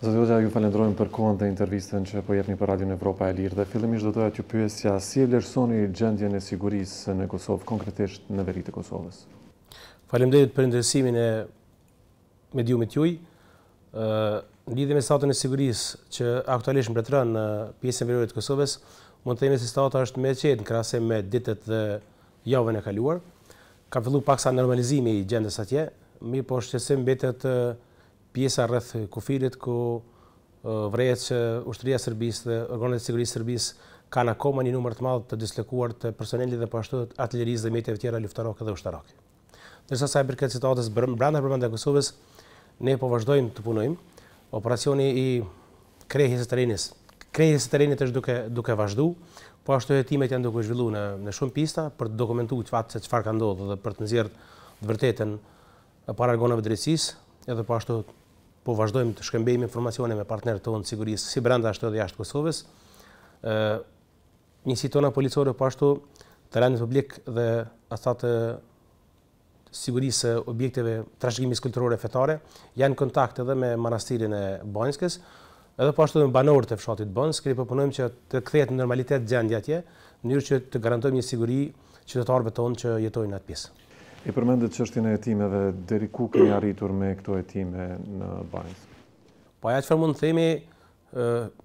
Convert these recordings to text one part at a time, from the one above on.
Zotë Jozja, ju falendrojmë për kohën dhe intervistën që po jepni për Radio në Evropa e Lirë dhe fillimisht do doja të pyesja si e lërsoni gjendjen e sigurisë në Kosovë, konkretisht në veritë e Kosovës. dhejtë për interesimin e mediumit juj. Në lidhje me statën e sigurisë që aktualisht më bretëran në pjesën verit e Kosovës, mund të jemi si statë është me qetë në krasë me ditët dhe javën e kaluar. Ka fillu paksa normalizimi i gjendës atje, mirë po shqesim betet pjesa rreth kufirit ku vrejtë që ushtëria Sërbis dhe organet e sigurisë Sërbis ka në koma një numër të madhë të dislekuar të personelit dhe pashtu po të atilleriz dhe mjetjeve tjera luftarokë dhe ushtarokë. Nërsa saj për këtë citatës branda për e Kosovës, ne po vazhdojmë të punojmë operacioni i krejhjës e terenis. Krejhjës e terenit është duke vazhdu, po ashtu e timet janë duke zhvillu në shumë pista për të dokumentu që fatë se qëfar ka ndodhë dhe për të nëzirë të vërtetën për argonëve drecisë edhe po ashtu po vazhdojmë të shkëmbejmë informacione me partnerët tonë të sigurisë si brenda ashtu edhe jashtë Kosovës. Ë një sitona policore po ashtu të rendi publik dhe ata të sigurisë objekteve trashëgimisë kulturore fetare janë kontakt edhe me manastirin e Bonskës, edhe po ashtu me banorët e fshatit Bonsk, ne po punojmë që të kthehet në normalitet gjendja atje, në mënyrë që të garantojmë një siguri qytetarëve tonë që jetojnë atje pjesë. E përmendet qështjën e dhe deri ku kemi arritur me këto etime në Bajnës? Po aja që mund të themi,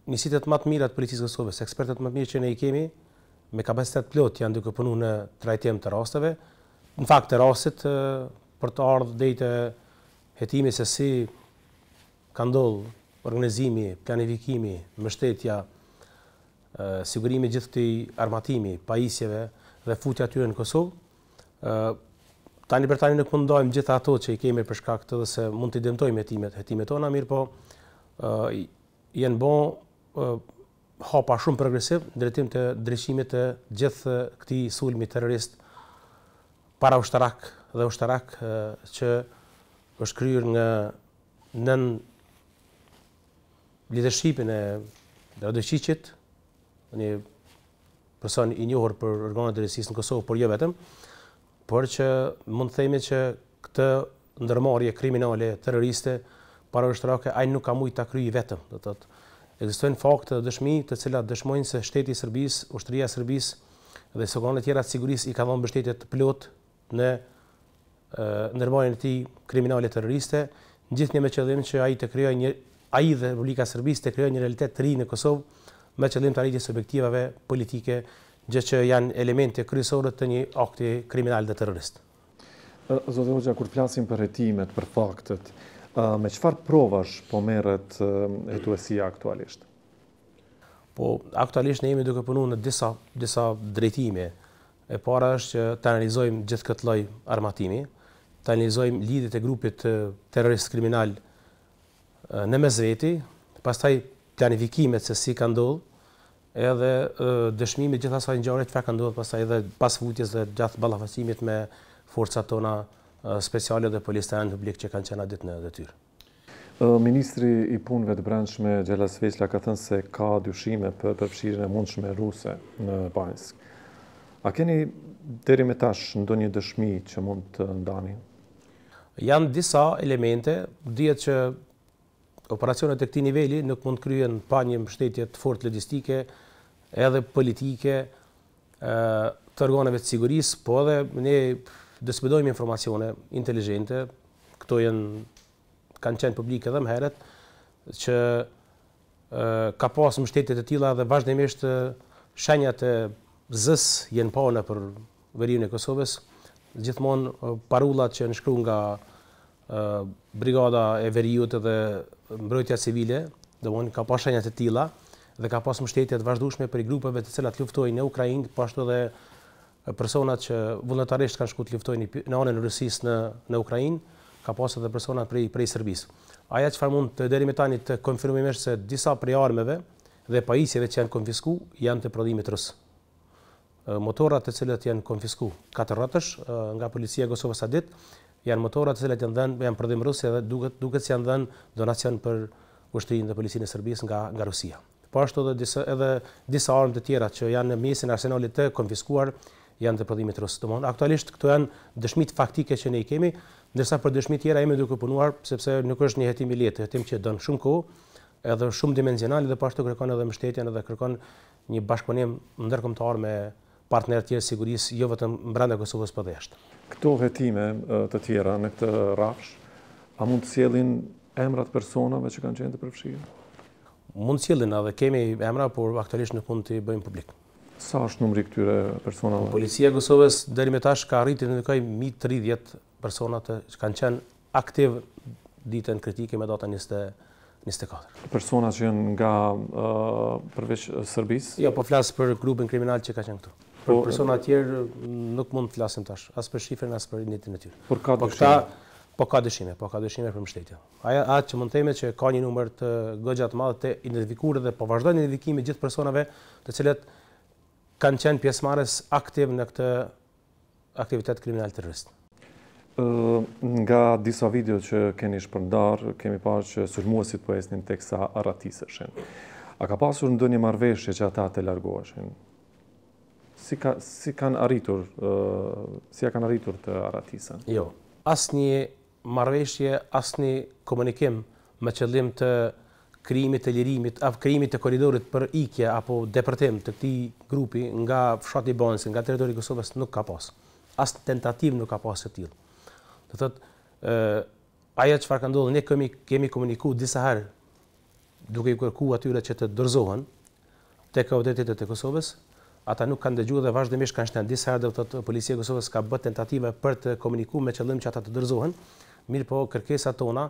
njësitet më të atë policisë Kosovës, ekspertet më të mirë që ne i kemi, me kapacitet plot janë duke punu në trajtim të rasteve. Në fakt të rastit, për të ardhë dhejtë jetimi, se si ka ndollë organizimi, planifikimi, mështetja, sigurimi gjithë të armatimi, pajisjeve dhe futja tyre në Kosovë, Tani për tani në këndojmë gjitha ato që i kemi për shkak të dhe se mund të identojmë hetimet, jetimet tona, mirë po, uh, jenë bon uh, hapa shumë progresiv në drejtim të drejtimit të gjithë këti sulmi terrorist para ushtarak dhe ushtarak uh, që është kryer nga nën lidershipin e Radoqiqit, një person i njohur për organet e drejtësisë në Kosovë, por jo vetëm, por që mund të themi që këtë ndërmarrje kriminale terroriste para ështërake, ai nuk ka mujtë ta kryej vetëm, do të thotë. Ekzistojnë fakte të dëshmi të cilat dëshmojnë se shteti i Serbisë, ushtria e Serbisë dhe sekondë tjera të sigurisë i kanë dhënë mbështetje të plot në ndërmarrjen e tij kriminale terroriste, gjithnjë me qëllim që ai të krijojë një ai dhe Republika e Serbisë të krijojë një realitet të ri në Kosovë me qëllim të arritjes objektivave politike gjë që janë elemente kryesore të një akti kriminal dhe terrorist. Zotë Hoxha, kur flasim për hetimet, për faktet, me çfarë provash po merret hetuesia aktualisht? Po aktualisht ne jemi duke punuar në disa disa drejtime. E para është që të analizojmë gjithë këtë lloj armatimi, të analizojmë lidhjet e grupit terrorist kriminal në Mesveti, pastaj planifikimet se si ka ndodhur edhe dëshmimi gjitha sa njërët fa ka ndodhë pasaj edhe pas vutjes dhe gjatë balafasimit me forca tona speciale dhe polista e në publik që kanë qena ditë në dhe tyrë. Ministri i punëve të brendshme Gjela Svesla ka thënë se ka dyshime për përpshirën e mundshme ruse në Bajnsk. A keni deri me tash ndo një dëshmi që mund të ndani? Janë disa elemente, dhjetë që operacionet e këti nivelli nuk mund kryen pa një mështetje të fort logistike, edhe politike të organeve të sigurisë, po edhe ne dëspedojmë informacione inteligente, këto jenë, kanë qenë publike dhe më heret, që ka pasë më shtetet e tila dhe vazhdimisht shenjat e zës jenë pone për verinë e Kosovës, gjithmonë parullat që në shkru nga brigada e veriut dhe mbrojtja civile, dhe mund ka pasë shenjat e tila, dhe ka pas mështetjet vazhdushme për i grupeve të cilat luftojnë në Ukrajinë, pashtu po dhe personat që vullnetarisht kanë shku të luftojnë në anën rësis në, në Ukrajinë, ka pas edhe personat prej, prej Sërbisë. Aja që farë mund të deri me tani të konfirmimisht se disa prej armeve dhe pajisjeve që janë konfisku, janë të prodhimit rësë motorat të cilët janë konfisku 4 ratësh nga policia e Kosovës sa dit, janë motorat të cilat janë dhënë janë prodhim rusë dhe duket duket si janë dhënë donacion për ushtrinë dhe policinë e Serbisë nga nga Rusia po ashtu edhe disa edhe disa armë të tjera që janë në mesin arsenalit të konfiskuar janë të prodhimit rusë. Domthon, aktualisht këto janë dëshmit faktike që ne i kemi, ndërsa për dëshmit tjera jemi duke punuar sepse nuk është një hetim i lehtë, hetim që don shumë kohë, edhe shumë dimensional dhe po ashtu kërkon edhe mbështetjen edhe kërkon një bashkëpunim ndërkombëtar me partner të tjerë sigurisë jo vetëm brenda Kosovës për po dhe eshtë. Këto hetime të tjera në këtë rrafsh a mund të sjellin emrat personave që kanë qenë të përfshirë? mund cilin, edhe kemi emra, por aktualisht nuk mund të bëjmë publik. Sa është numri këtyre personave? Policia Kosovës deri më tash ka arritur në kaj mi persona të që kanë qenë aktiv ditën kritike me data 24. Persona që janë nga përveç Serbisë? Jo, po flas për grupin kriminal që ka qenë këtu. Për po, persona të tjerë nuk mund të flasim tash, as për shifrën, as për identitetin e tyre. Por ka po dëshirë. Po ka dëshime, po ka dëshime për mështetje. Aja atë që mund të them që ka një numër të goxhat të madh të identifikuar dhe po vazhdojnë identifikimi të gjithë personave të cilët kanë qenë pjesëmarrës aktiv në këtë aktivitet kriminal terrorist. Ëh nga disa videot që keni shpërndar, kemi parë që sulmuesit po esnin teksa arratiseshin. A ka pasur ndonjë marrveshje që ata të largoheshin? Si ka si kanë arritur, si ja kanë arritur të arratisën? Jo. Asnjë marveshje, asë një komunikim me qëllim të krimit të lirimit, apë krimit të koridorit për ikje apo depërtim të këtij grupi nga fshati Bonsin, nga teritori Kosovës, nuk ka pas. Asë tentativ nuk ka pas të tjilë. Dhe thëtë, aja që farë ka ndodhë, ne kemi, kemi komuniku disa herë duke i kërku atyre që të dërzohen të kaudetit të Kosovës, ata nuk kanë dëgjuar dhe vazhdimisht kanë shtend disa herë do të policia e Kosovës ka bërë tentative për të komunikuar me qëllim që ata të dërzohen mirë po kërkesa tona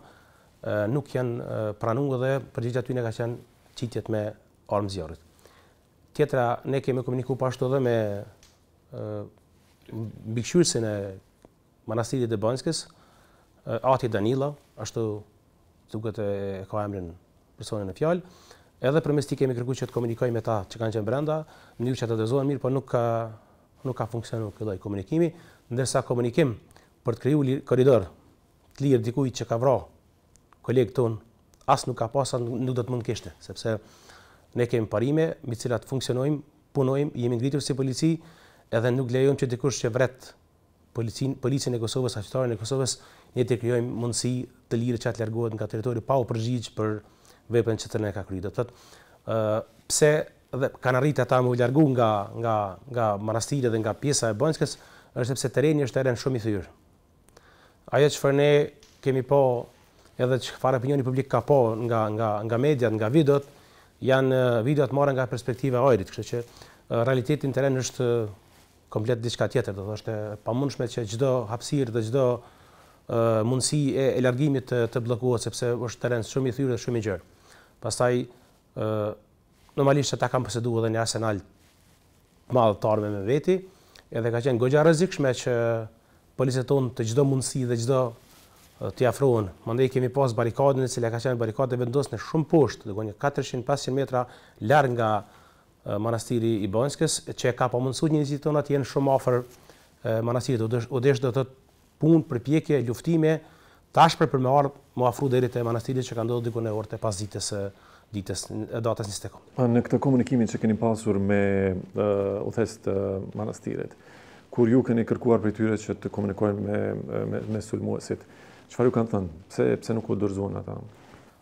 nuk janë pranungë dhe përgjigja ty në ka qenë qitjet me armë zjarët. Tjetra, ne kemi komuniku pashtu dhe me bikqyrësin e manastirit dhe Banskës, Ati Danila, ashtu duket e ka emrin personin e fjallë, edhe për mes ti kemi kërku që të komunikoj me ta që kanë qenë brenda, në një që të dëzohen mirë, por nuk ka, nuk ka funksionu këlloj komunikimi, ndërsa komunikim për të kriju koridorë të lirë dikuj që ka vra kolegë ton, asë nuk ka pasat, nuk do të mund kështë, sepse ne kemi parime, mi cilat funksionojmë, punojmë, jemi ngritur si polici, edhe nuk lejojmë që dikush që vretë policin, policin e Kosovës, aqëtarën e Kosovës, ne të kryojmë mundësi të lirë që atë lërgohet nga teritori, pa u përgjigjë për vepën që të ne ka krydo. pse dhe kanë arritë ata më lërgu nga, nga, nga dhe nga pjesa e bënskës, është sepse tereni është teren shumë i thyrë ajo që ne kemi po edhe që farë opinioni publik ka po nga, nga, nga mediat, nga videot, janë eh, videot marë nga perspektive ojrit, kështë që eh, realitetin të rrenë është eh, komplet diçka tjetër, dhe dhe është pa mundshme që gjdo hapsirë dhe gjdo mundësi e, largimit të, të sepse është të rrenë shumë i thyrë dhe shumë i gjërë. Pastaj, normalisht që ta kam pësedu edhe një arsenal malë të arme me veti, edhe ka qenë gogja rëzikshme që policët tonë të gjdo mundësi dhe gjdo të jafrohen. Mëndej kemi pas barikadën e cilë e ka qenë barikadën e vendosë në shumë poshtë, dhe gënjë 400-500 metra lërë nga manastiri i Bënskës, që e ka pa mundësut një njëzit tonë atë jenë shumë ofër manastirit. Odesh dhe të punë për pjekje, luftime, tash për për me ardhë më afru dhe rritë e manastirit që ka ndodhë dhe orë të pas ditës e ditës e datës njështekon. Në këtë komunikimin që keni pasur me u thesë të manastiret, kur ju keni kërkuar për tyre që të komunikojnë me me me sulmuesit. Çfarë ju kanë thënë? Pse pse nuk u dorëzuan ata?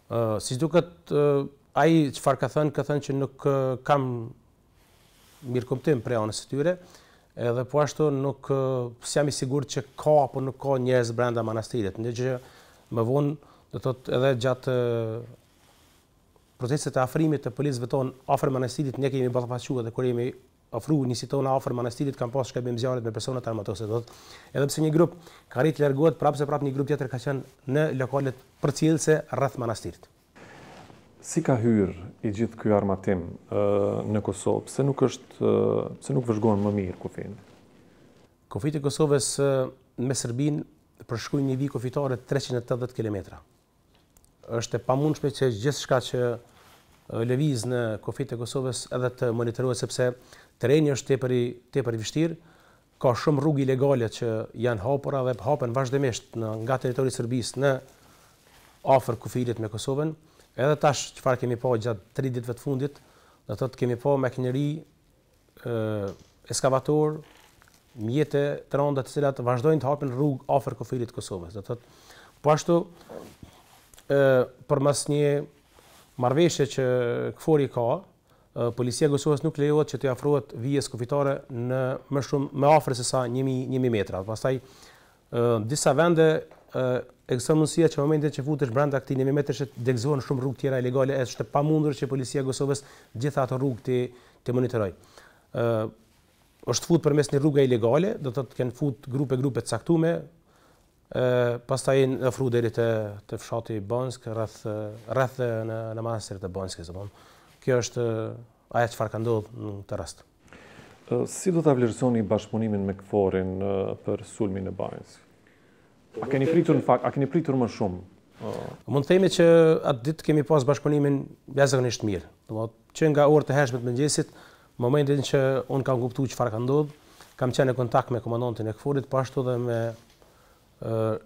Ë, si siç duket uh, ai çfarë ka thënë, ka thënë që nuk uh, kam mirëkuptim prej anës të tyre, edhe po ashtu nuk uh, si jam i sigurt që ka apo nuk ka njerëz brenda manastirit. Në gjë më vonë do të thotë edhe gjatë uh, proceset e afrimit të policëve tonë afër manastirit ne kemi ballafaquar dhe kur jemi ofru një sitona afër manastirit kanë pas shkëmbim zjarrit me persona të armatosë do. Edhe pse një grup ka rritë larguohet prapse prap një grup tjetër ka qenë në lokalet përcjellëse rreth manastirit. Si ka hyr i gjithë ky armatim ë në Kosovë? Pse nuk është pse nuk vëzhgon më mirë kufin? Kufit i Kosovës me Serbinë përshkruajnë një vijë kufitare 380 km. Është e pamundshme që gjithçka që lëviz në kufit e Kosovës edhe të monitorohet sepse treni është tepër i tepër i vështirë, ka shumë rrugë ilegale që janë hapura dhe hapen vazhdimisht në nga territori i Serbisë në afër kufirit me Kosovën. Edhe tash çfarë kemi pa po gjatë 3 ditëve të fundit, do thotë kemi pa po makineri ë ekskavator, mjete të rënda të cilat vazhdojnë të hapin rrugë afër kufirit të Kosovës. Do thotë po ashtu ë përmes një marrëveshje që Kfori ka, policia Kosovës nuk lejohet që të afrohet vijës kufitare në më shumë me afër se sa 1000 1000 metra. Pastaj ë disa vende ë uh, që momentet që futesh brenda këtij 1000 metrash të degëzohen shumë rrugë tjera ilegale, është e pamundur që policia e Kosovës gjithë ato rrugë të të monitoroj. ë është futur përmes një rruge ilegale, do të thotë kanë futur grupe grupe të caktuara ë uh, pastaj në afru deri te te fshati Bonsk rreth rreth në në masën të Bonskës, apo kjo është eh, aja që farë ka ndodhë në të rast. Si do të avlerësoni bashkëpunimin me këforin për sulmin e bajnës? A keni pritur në fakt, a keni pritur më shumë? Uh. Mund të themi që atë ditë kemi pas bashkëpunimin jashtëzakonisht mirë. Do thotë që nga të e hershme të mëngjesit, momentin që unë kam kuptuar çfarë ka ndodhur, kam qenë në kontakt me komandantin e Kfurit, po ashtu dhe me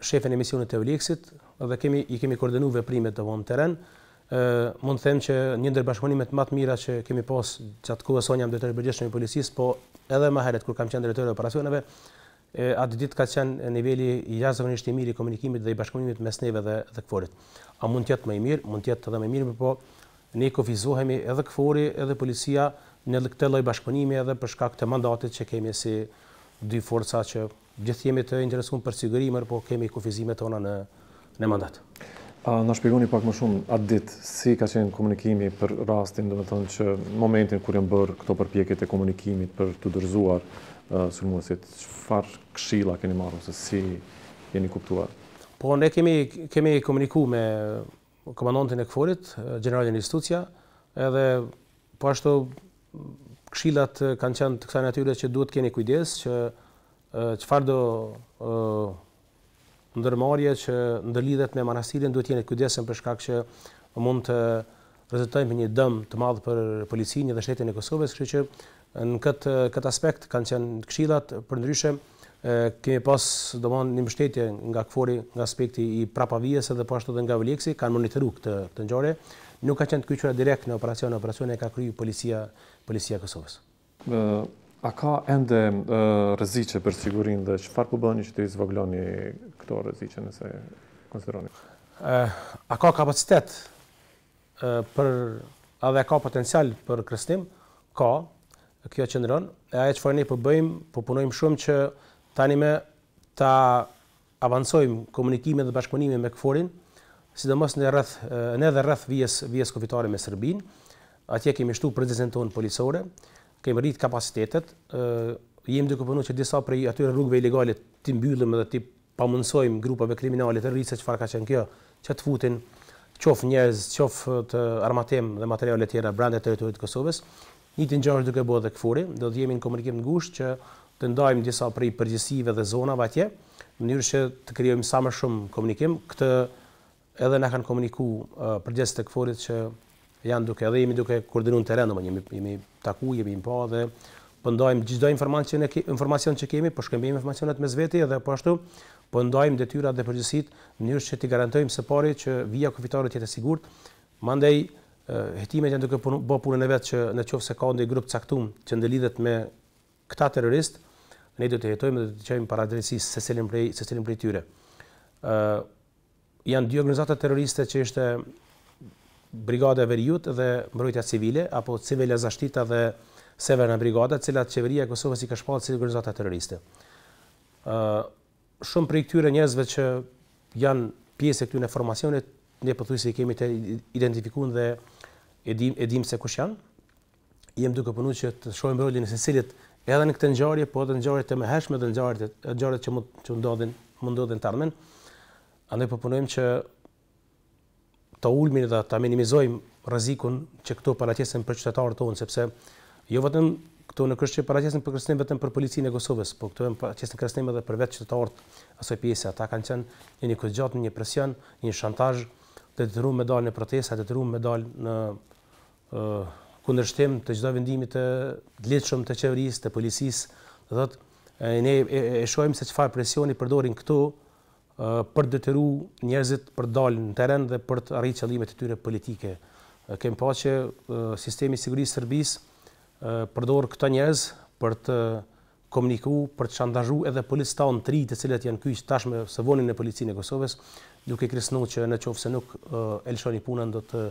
shefen e misionit e Oleksit dhe kemi i kemi koordinuar veprimet të vonë mund të them që një ndër bashkëpunimet më të mira që kemi pas gjatë kohës sonë jam drejtori i përgjithshëm i policisë, po edhe më herët kur kam qenë drejtori i operacioneve, atë ditë ka qenë niveli i jashtëzakonisht i mirë i komunikimit dhe i bashkëpunimit mes neve dhe dhe kforit. A mund të jetë më i mirë, mund të jetë edhe më i mirë, po, po ne kufizohemi edhe kfori edhe policia në këtë lloj bashkëpunimi edhe për shkak të mandatit që kemi si dy forca që gjithë jemi të interesuar për sigurinë, por kemi kufizimet tona në në mandat. A në shpjegoni pak më shumë atë ditë, si ka qenë komunikimi për rastin, dhe me thënë që momentin kur jenë bërë këto përpjeket e komunikimit për të dërzuar uh, sulmuesit, qëfar këshila keni marrë, se si jeni kuptuar? Po, ne kemi, kemi komuniku me komandantin e këforit, generalin institucja, edhe po ashtu këshilat kanë qenë të kësa natyre që duhet keni kujdes, që qëfar do ndërmarje që ndërlidhet me manastirin duhet jenë kujdesen për shkak që mund të me një dëm të madhë për policinë dhe shtetin e Kosovës, kështë që në këtë, këtë aspekt kanë qenë këshillat për ndryshe, e, kemi pas do mund një mështetje nga këfori, nga aspekti i prapavijes edhe po ashtu dhe nga vëlleksi, kanë monitoru këtë, këtë ngjarje nuk ka qenë të kyqura direkt në operacion, në operacion e ka kryu policia, policia Kosovës. A ka ende rëzice për sigurin dhe qëfar po bëni që të izvogloni këto rëzice nëse konsideroni? A ka kapacitet për, adhe ka potencial për kërstim? Ka, kjo që nëron. E aje qëfar ne përbëjmë, po përpunojmë po shumë që tani me ta avancojmë komunikime dhe bashkëpunime me këforin, sidomos në rrëth, në edhe rrëth vjes, vjes kovitare me Sërbin, atje kemi shtu prezident tonë polisore, kemi rrit kapacitetet, jemi duke punuar që disa prej atyre rrugëve ilegale të mbyllim edhe të pamundsojm grupave kriminale të që çfarë ka qenë kjo, që të futin qof njerëz, qof të armatim dhe materiale tjera brenda territorit të Kosovës. Një të njërë duke bëhë dhe këfuri, do të jemi në komunikim në gusht që të ndajmë disa prej përgjësive dhe zonave atje, në njërë që të kryojmë sa më shumë komunikim, këtë edhe në kanë komuniku përgjësit të këfurit që janë duke dhe jemi duke koordinu në terenë, më njemi, jemi taku, jemi në pa dhe pëndojmë gjithdoj informacion, informacion që kemi, për po shkëmbim informacionet me zveti edhe për po ashtu pëndojmë detyrat dhe përgjësit në njërës që ti garantojmë se pari që via këfitarët jetë e sigurt, mandej hetimet janë duke bo punën e vetë që në qofë se ka ndë i grupë caktum që ndëlidhet me këta terrorist, ne do të jetojmë dhe do të qëjmë para drejtësi se selim prej, se tyre. janë dy organizatët terroriste që ishte Brigada veriut dhe mbrojtja civile apo civile zashtita dhe severna brigada, cilat qeveria e Kosovës i ka shpallë si organizata terroriste. Ëh uh, shumë prej këtyre njerëzve që janë pjesë e këtyn e formacionit, ne pothuajse i kemi të identifikuar dhe e dim e se kush janë. Jem duke punuar që të shohim rolin e secilit edhe në këtë ngjarje, po edhe në ngjarjet e mëhershme dhe ngjarjet e ngjarjet që mund të ndodhin, mund të Andaj po punojmë që të ulmin dhe të minimizojmë rrezikun që këto paraqesen për qytetarët tonë sepse jo vetëm këto në kryeqytet paraqesen për kryesinë vetëm për policinë e Kosovës, por këto janë paraqesen për edhe për vetë qytetarët asoj pjesë ata kanë qenë një një kujtjat në një presion, një shantazh të detyruar me dalë në protesta, të detyruar me dalë në ë uh, kundërshtim të çdo vendimi të lehtëshëm të qeverisë, të policisë, do thotë ne e, e, e shohim se çfarë presioni përdorin këtu për detyru njerëzit për dalë në teren dhe për të arritë qëllimet e tyre politike. Kem pa që sistemi sigurisë sërbis përdorë këta njerëz për të komuniku, për të shandazhu edhe polisë të në të cilët janë kyqë tashme së vonin e policinë e Kosovës, duke kresnu që në qovë se nuk elshoni punën do të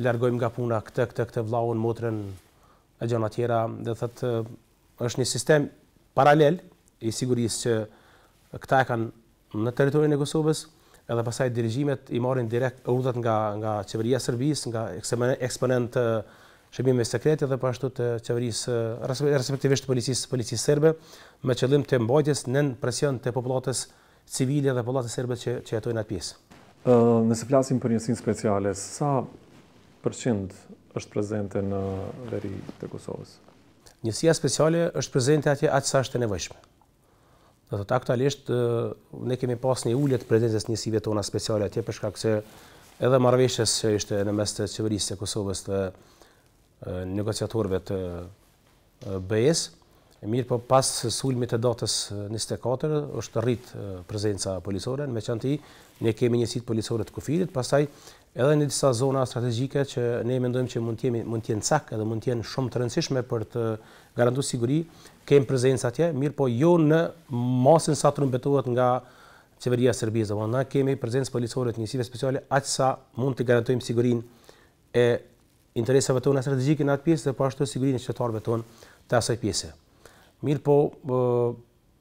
largojmë nga puna këtë, këtë, këtë vlaun, motrën e gjona tjera, dhe thëtë është një sistem paralel i sigurisë që këta e kanë në territorin e Kosovës edhe pasaj dirigjimet i marrin direkt urdhat nga nga qeveria e Serbisë, nga eksponent shëmime sekreti dhe po ashtu të qeveris, respektivisht policisë policisë serbe me qëllim të mbajtjes nën presion të popullatës civile dhe populatës sërbe që që jetojnë atë pjesë. nëse flasim për njësin speciale, sa përçind është prezente në veri të Kosovës? Njësia speciale është prezente atje aq sa është e nevojshme. Do të aktualisht ne kemi pas një ullet prezencës njësive tona speciale atje përshka këse edhe marveshës që ishte në mes të qeverisë e Kosovës dhe negociatorve të BES, mirë po pas sulmit e datës 24, është rritë prezenca polisore, në me në ti ne kemi njësit polisore të kufirit, pasaj edhe në disa zona strategjike që ne mendojmë që mund të jemi mund të jenë sak edhe mund të jenë shumë të rëndësishme për të garantuar siguri, kemi prezencë atje, mirë po jo në masën sa trumbetohet nga qeveria serbisë, por na kemi prezencë policore të njësive speciale aq sa mund të garantojmë sigurinë e interesave tona strategjike në atë pjesë dhe po ashtu sigurinë e qytetarëve tonë të asaj pjese. Mirë po,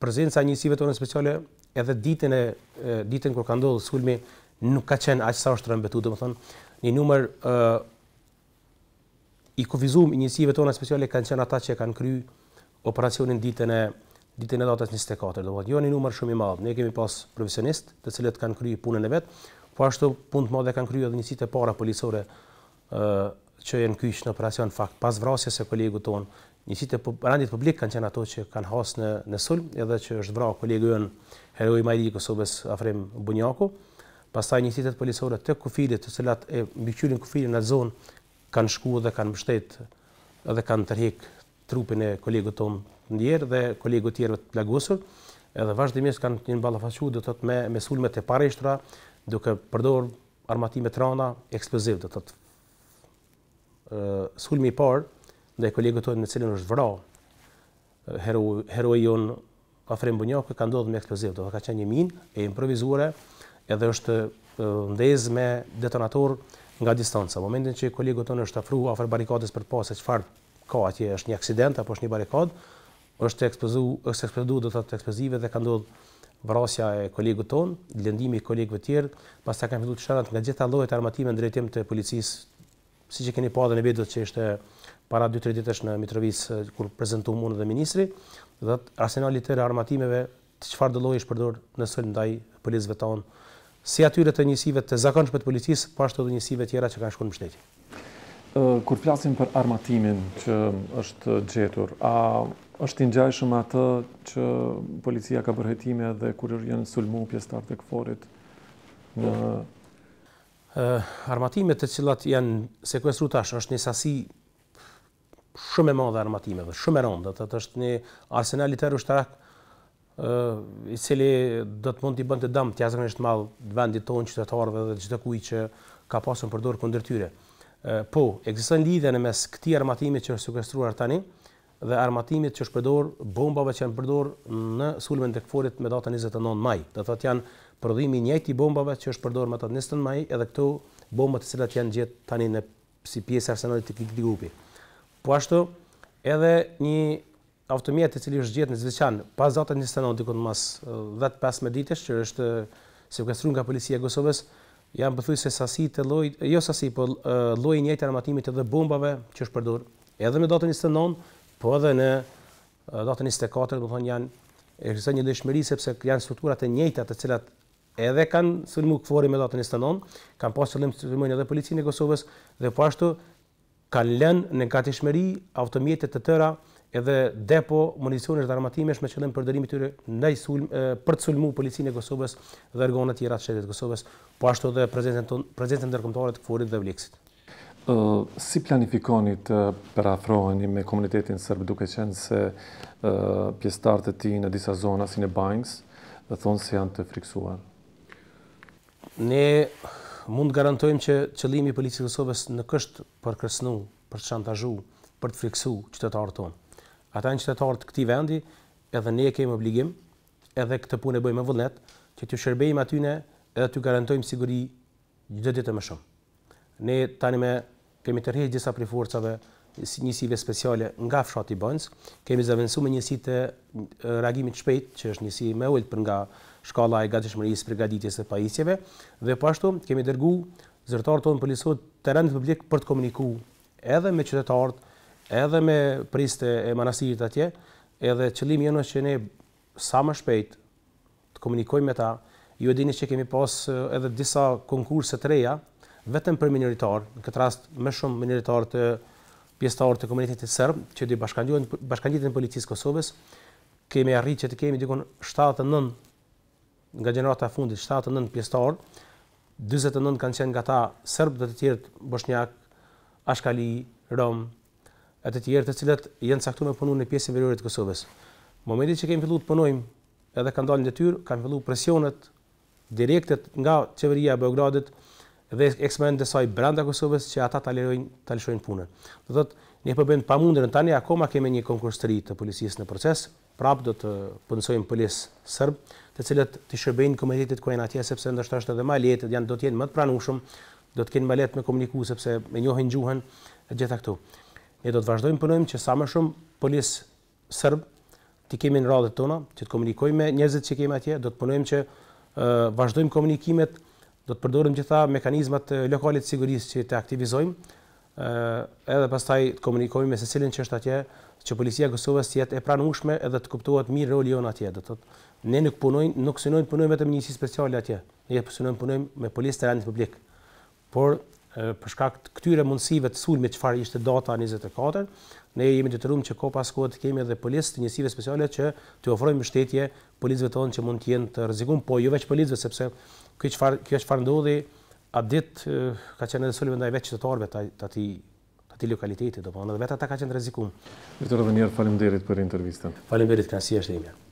prezenca e njësive tonë speciale edhe ditën e ditën kur ka ndodhur sulmi nuk ka qenë aq sa është rëmbetu, do të thonë, një numër ë uh, i kufizuar iniciative tona speciale kanë qenë ata që kanë kryer operacionin ditën e ditën e datës 24, do të thotë, jo një numër shumë i madh. Ne kemi pas profesionist, të cilët kanë kryer punën e vet, po ashtu punë të madhe kanë kryer edhe njësitë para policore ë uh, që janë kyç në operacion fakt pas vrasjes së kolegut ton. Njësitë e rendit publik kanë qenë ato që kanë hasë në, në sulm edhe që është vrarë kolegu jonë heroi Majdi i Kosovës Afrem Bunjaku pastaj njësitet policore të kufirit, të cilat e mbiqyrin kufirin në zonë, kanë shku dhe kanë mbështet dhe kanë tërhek trupin e kolegët ton ndjerë dhe kolegu tjerëve të plagusur, edhe vazhdimisë kanë një balafashu dhe të të me, me sulmet e pareshtra, duke përdor armatime rana, eksploziv dhe të të sulmi i parë, dhe kolegët tonë në cilin është vra, hero, heroion Afrem Bunjaku, ka ndodhë me eksploziv dhe të ka qenë një min e improvizuare, edhe është ndezë me detonator nga distanca. Momentin që kolegu tonë është afru afer barikadës për pasë e qëfar ka atje është një aksident apo është një barikadë, është ekspozu, është ekspozu do të ekspozive dhe ka ndodhë vrasja e kolegu tonë, lëndimi i kolegëve tjerë, pas ta kanë fitu të shërat nga gjitha lojët armatime në drejtim të policisë, si që keni padën në bedo që ishte para 2-3 ditësh në Mitrovic, kur prezentu mund dhe ministri, dhe arsenalit të armatimeve të qëfar dëlloj përdor në sëllë ndaj policëve tonë, si atyre të njësive të zakonshme të policisë, po ashtu edhe njësive tjera që kanë shkuar në shtetin. Ë kur flasim për armatimin që është gjetur, a është i ngjashëm atë që policia ka bërë hetime dhe kur janë sulmu pjesëtar të kforit në ë armatimet të cilat janë sekuestruar tash është një sasi shumë e madhe armatimeve, shumë e rëndë, atë është një arsenal i terrorit i cili do të mund të bënd të dëmë të jazëgën është malë vendit tonë, qytetarëve dhe gjithë të që ka pasën përdorë kundër tyre. Po, ekziston lidhje në mes këti armatimit që është sukestruar tani dhe armatimit që është përdorë bombave që janë përdorë në sulmen të këforit me data 29 maj. Dhe të të janë përdhimi njëti bombave që është përdorë me data 29 maj edhe këto bombat të cilat janë gjithë tani në si pjesë arsenalit të këtij grupi. Po ashtu, edhe një automjet i cili është gjetur në Zveçan pas datës 29 dikon mas 10-15 me ditësh që është sekuestruar nga policia e Kosovës, janë se sasi të lloj, jo sasi, po lloji i njëjtë armatimit të dhe bombave që është përdorur edhe me datën 29, po edhe në datën 24, do të thonë janë ekziston një dëshmëri sepse janë struktura të njëjta të cilat edhe kanë sulmu kfori me datën 29, kanë pasur qëllim të sulmojnë edhe policinë e Kosovës dhe po ashtu kanë lënë në gatishmëri automjete të tëra edhe depo municione dhe armatimesh me qëllim përdorimi tyre ndaj sulm për të sulmuar policinë e Kosovës dhe organe të tjera të shtetit të Kosovës, po ashtu edhe prezencën prezencën ndërkombëtare të Kforit dhe Vlekësit. si planifikoni të perafroheni me komunitetin serb duke qenë se ë pjesëtarët e tij në disa zona si në Banks dhe thonë se janë të friksuar. Ne mund garantojmë që qëllimi i policisë së Kosovës në kështë për për të shantazhu, për të friksu qytetarët tonë ata janë qytetarë të këtij vendi, edhe ne kemi obligim, edhe këtë punë e bëjmë me vullnet, që t'ju shërbejmë aty ne edhe t'ju garantojmë siguri çdo ditë më shumë. Ne tani me kemi tërheqë disa prej forcave njësive speciale nga fshati Bonds, kemi zëvendësuar me njësi të reagimit të shpejtë, që është njësi më ulët për nga shkalla e gatishmërisë përgatitjes së pajisjeve, dhe po ashtu kemi dërguar zyrtarët tonë policësor të rendit publik për të komunikuar edhe me qytetarët edhe me priste e manastirit atje, edhe qëllimi jonë që ne sa më shpejt të komunikojmë me ta. Ju e dini që kemi pas edhe disa konkurse të reja vetëm për minoritar, në këtë rast më shumë minoritar të pjesëtarë të komunitetit sërbë, serb, që di bashkandjitin policisë së Kosovës. Kemi arritur që të kemi dikon 79 nga gjenerata e fundit, 79 pjesëtar, 49 kanë qenë nga ta sërbë, dhe të tjerë bosnjak, ashkali, rom, e të tjerë të cilët janë caktuar me punën në pjesën veriore të Kosovës. Momenti që kemi filluar të punojmë, edhe kanë dalë në detyrë, kanë filluar presionet direkte nga qeveria e Beogradit dhe eksperimente e saj brenda Kosovës që ata ta lirojnë, ta lëshojnë punën. Do thotë, ne po bëjmë pamundër tani akoma kemi një konkurs të ri të policisë në proces, prapë do të punësojmë policë serb, të cilët të shërbejnë komitetit ku janë atje sepse ndoshta është edhe më lehtë, janë do të jenë më të pranueshëm, do të kenë më lehtë me komunikues sepse me njohin gjuhën e gjitha këto ne do të vazhdojmë punojmë që sa më shumë polis serb të kemi në radhët tona, që të komunikojmë me njerëzit që kemi atje, do të punojmë që uh, vazhdojmë komunikimet, do të përdorim gjitha mekanizmat lokale të sigurisë që të aktivizojmë, uh, edhe pastaj të komunikojmë me secilin që është atje, që policia e Kosovës jetë e pranueshme edhe të kuptohet mirë roli jon atje, do të thotë ne nuk punojmë, nuk synojmë punojmë vetëm një njësi speciale atje. Ne punojmë punojmë me policinë e rendit publik. Por për shkak të këtyre mundësive të sulmit çfarë ishte data 24, ne jemi detyruar që ko pas të kemi edhe policë të njësive speciale që të ofrojmë mbështetje policëve tonë që mund të jenë të rëzikun, po jo vetëm policëve sepse kjo çfarë kjo çfarë ndodhi atë ditë ka qenë edhe sulme ndaj vetë qytetarëve të atij të lokalitetit, do të thonë edhe vetë ata kanë qenë rrezikum. Vitor një herë faleminderit për intervistën. Faleminderit, si është e imja.